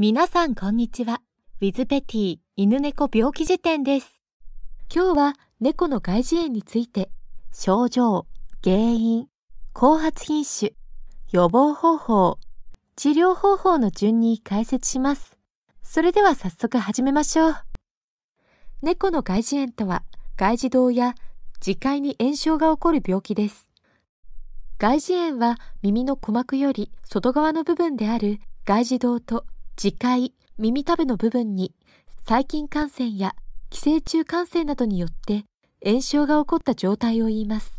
皆さんこんにちは。ウィズペティ犬猫病気辞典です。今日は猫の外耳炎について、症状、原因、後発品種、予防方法、治療方法の順に解説します。それでは早速始めましょう。猫の外耳炎とは、外耳道や耳介に炎症が起こる病気です。外耳炎は耳の鼓膜より外側の部分である外耳道と次回、耳たぶの部分に細菌感染や寄生虫感染などによって炎症が起こった状態を言います。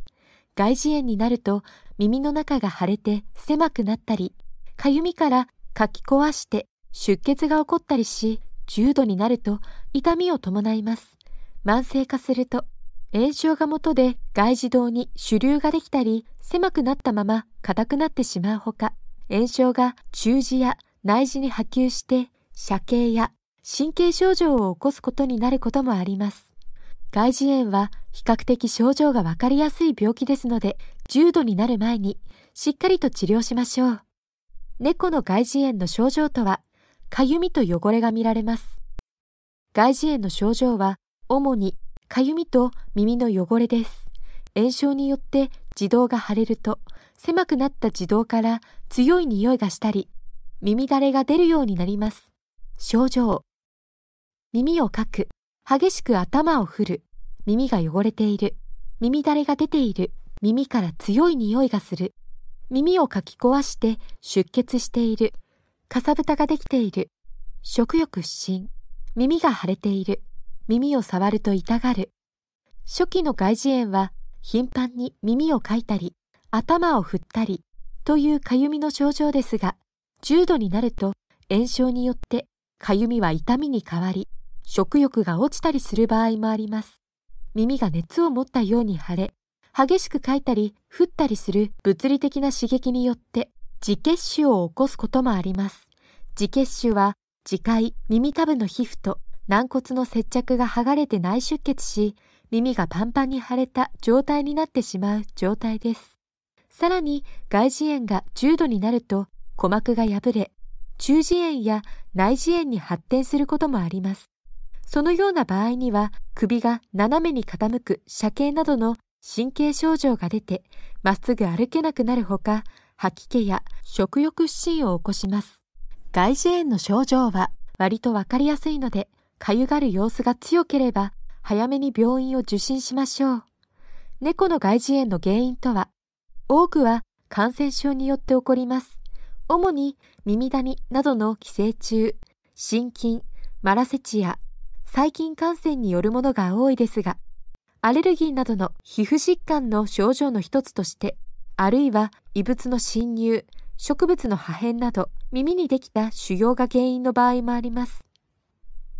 外耳炎になると耳の中が腫れて狭くなったり、かゆみからかき壊して出血が起こったりし、重度になると痛みを伴います。慢性化すると炎症が元で外耳道に主流ができたり狭くなったまま硬くなってしまうほか、炎症が中耳や内耳に波及して射形や神経症状を起こすことになることもあります。外耳炎は比較的症状がわかりやすい病気ですので、重度になる前にしっかりと治療しましょう。猫の外耳炎の症状とは、かゆみと汚れが見られます。外耳炎の症状は、主にかゆみと耳の汚れです。炎症によって耳道が腫れると、狭くなった耳道から強い匂いがしたり、耳だれが出るようになります。症状。耳をかく。激しく頭を振る。耳が汚れている。耳だれが出ている。耳から強い匂いがする。耳をかき壊して出血している。かさぶたができている。食欲不振。耳が腫れている。耳を触ると痛がる。初期の外耳炎は頻繁に耳をかいたり、頭を振ったりというかゆみの症状ですが、重度になると炎症によってかゆみは痛みに変わり、食欲が落ちたりする場合もあります。耳が熱を持ったように腫れ、激しくかいたり降ったりする物理的な刺激によって自血腫を起こすこともあります。自血腫は自界耳たぶの皮膚と軟骨の接着が剥がれて内出血し、耳がパンパンに腫れた状態になってしまう状態です。さらに外耳炎が重度になると鼓膜が破れ、中耳炎や内耳炎に発展することもあります。そのような場合には、首が斜めに傾く斜形などの神経症状が出て、まっすぐ歩けなくなるほか、吐き気や食欲不振を起こします。外耳炎の症状は割とわかりやすいので、かゆがる様子が強ければ、早めに病院を受診しましょう。猫の外耳炎の原因とは、多くは感染症によって起こります。主に耳ミダニなどの寄生虫、心筋、マラセチア、細菌感染によるものが多いですが、アレルギーなどの皮膚疾患の症状の一つとして、あるいは異物の侵入、植物の破片など耳にできた腫瘍が原因の場合もあります。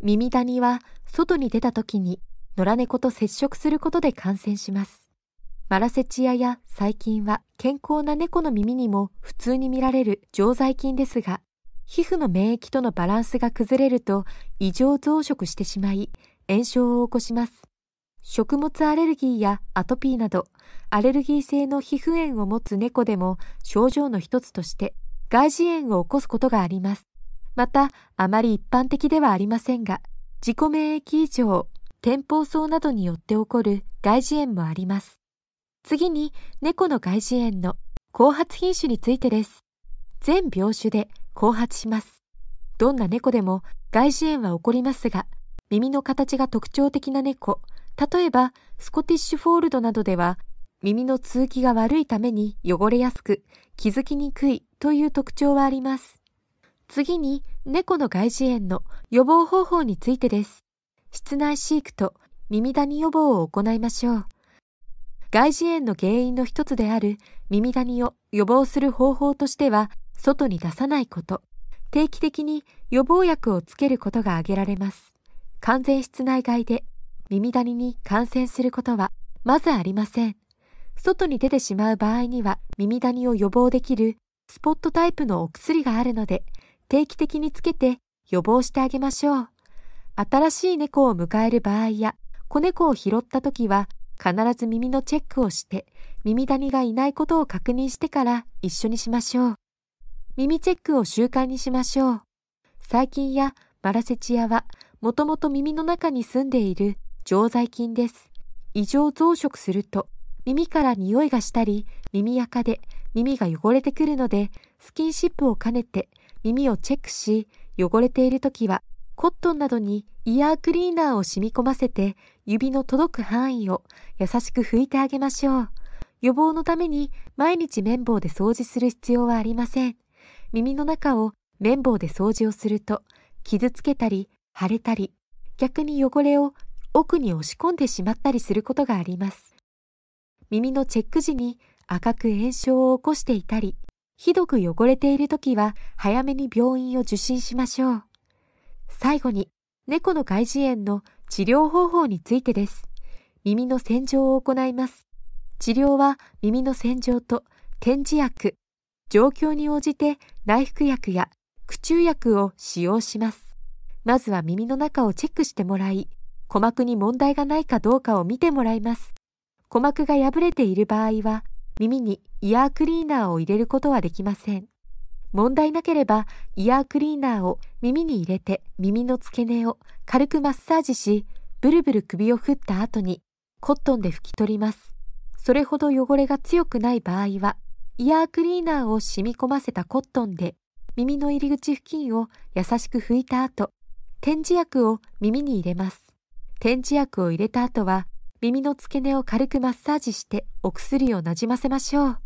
耳ダニは外に出た時に野良猫と接触することで感染します。マラセチアや細菌は健康な猫の耳にも普通に見られる常在菌ですが、皮膚の免疫とのバランスが崩れると異常増殖してしまい、炎症を起こします。食物アレルギーやアトピーなど、アレルギー性の皮膚炎を持つ猫でも症状の一つとして外耳炎を起こすことがあります。また、あまり一般的ではありませんが、自己免疫異常、天包層などによって起こる外耳炎もあります。次に猫の外耳炎の後発品種についてです。全病種で後発します。どんな猫でも外耳炎は起こりますが、耳の形が特徴的な猫、例えばスコティッシュフォールドなどでは、耳の通気が悪いために汚れやすく気づきにくいという特徴はあります。次に猫の外耳炎の予防方法についてです。室内飼育と耳ダニ予防を行いましょう。外耳炎の原因の一つである耳ダニを予防する方法としては、外に出さないこと、定期的に予防薬をつけることが挙げられます。完全室内外で耳ダニに感染することはまずありません。外に出てしまう場合には耳ダニを予防できるスポットタイプのお薬があるので定期的につけて予防してあげましょう。新しい猫を迎える場合や子猫を拾った時は必ず耳のチェックをして、耳ダニがいないことを確認してから一緒にしましょう。耳チェックを習慣にしましょう。細菌やマラセチアは、もともと耳の中に住んでいる常在菌です。異常増殖すると、耳から匂いがしたり、耳垢で耳が汚れてくるので、スキンシップを兼ねて耳をチェックし、汚れている時はコットンなどにイヤークリーナーを染み込ませて指の届く範囲を優しく拭いてあげましょう。予防のために毎日綿棒で掃除する必要はありません。耳の中を綿棒で掃除をすると傷つけたり腫れたり逆に汚れを奥に押し込んでしまったりすることがあります。耳のチェック時に赤く炎症を起こしていたりひどく汚れている時は早めに病院を受診しましょう。最後に、猫の外耳炎の治療方法についてです。耳の洗浄を行います。治療は耳の洗浄と点字薬、状況に応じて内服薬や苦中薬を使用します。まずは耳の中をチェックしてもらい、鼓膜に問題がないかどうかを見てもらいます。鼓膜が破れている場合は、耳にイヤークリーナーを入れることはできません。問題なければイヤークリーナーを耳に入れて耳の付け根を軽くマッサージし、ブルブル首を振った後にコットンで拭き取ります。それほど汚れが強くない場合は、イヤークリーナーを染み込ませたコットンで耳の入り口付近を優しく拭いた後、点字薬を耳に入れます。点字薬を入れた後は、耳の付け根を軽くマッサージしてお薬をなじませましょう。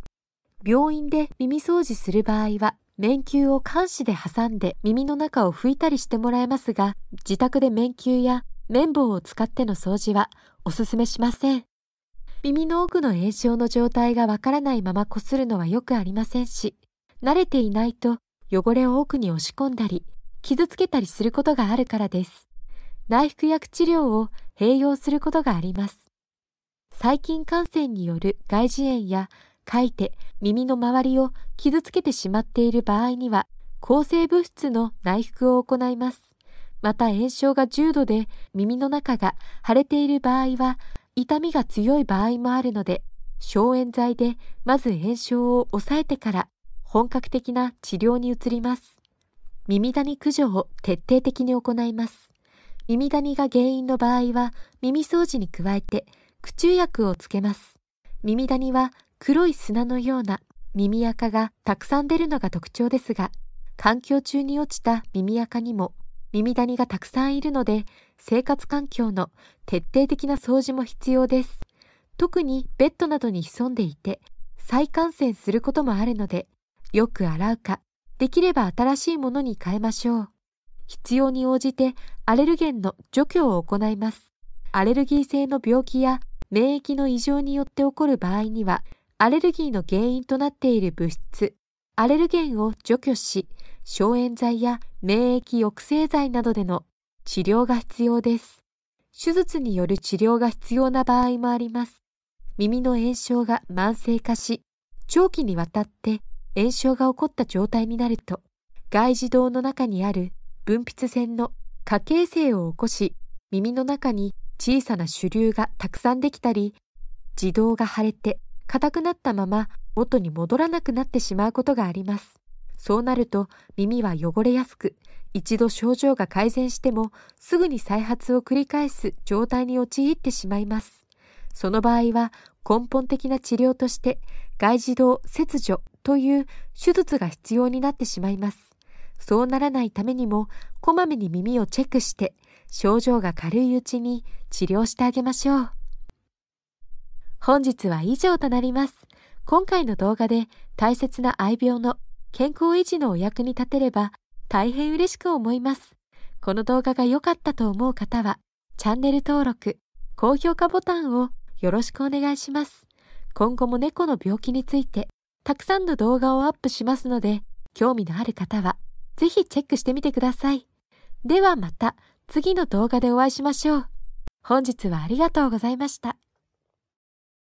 病院で耳掃除する場合は、面球を監視で挟んで耳の中を拭いたりしてもらえますが、自宅で面球や綿棒を使っての掃除はおすすめしません。耳の奥の炎症の状態がわからないまま擦るのはよくありませんし、慣れていないと汚れを奥に押し込んだり、傷つけたりすることがあるからです。内服薬治療を併用することがあります。細菌感染による外耳炎や書いて耳の周りを傷つけてしまっている場合には、抗生物質の内服を行います。また炎症が重度で耳の中が腫れている場合は、痛みが強い場合もあるので、消炎剤でまず炎症を抑えてから本格的な治療に移ります。耳ダニ駆除を徹底的に行います。耳ダニが原因の場合は耳掃除に加えて、苦中薬をつけます。耳ダニは黒い砂のような耳垢がたくさん出るのが特徴ですが、環境中に落ちた耳垢にも耳ダニがたくさんいるので、生活環境の徹底的な掃除も必要です。特にベッドなどに潜んでいて、再感染することもあるので、よく洗うか、できれば新しいものに変えましょう。必要に応じてアレルゲンの除去を行います。アレルギー性の病気や免疫の異常によって起こる場合には、アレルギーの原因となっている物質、アレルゲンを除去し、消炎剤や免疫抑制剤などでの治療が必要です。手術による治療が必要な場合もあります。耳の炎症が慢性化し、長期にわたって炎症が起こった状態になると、外耳道の中にある分泌腺の過形性を起こし、耳の中に小さな主流がたくさんできたり、耳道が腫れて硬くなったまま元に戻らなくなってしまうことがあります。そうなると耳は汚れやすく、一度症状が改善してもすぐに再発を繰り返す状態に陥ってしまいます。その場合は根本的な治療として外耳道切除という手術が必要になってしまいます。そうならないためにもこまめに耳をチェックして症状が軽いうちに治療してあげましょう。本日は以上となります。今回の動画で大切な愛病の健康維持のお役に立てれば大変嬉しく思います。この動画が良かったと思う方はチャンネル登録、高評価ボタンをよろしくお願いします。今後も猫の病気についてたくさんの動画をアップしますので興味のある方はぜひチェックしてみてください。ではまた次の動画でお会いしましょう。本日はありがとうございました。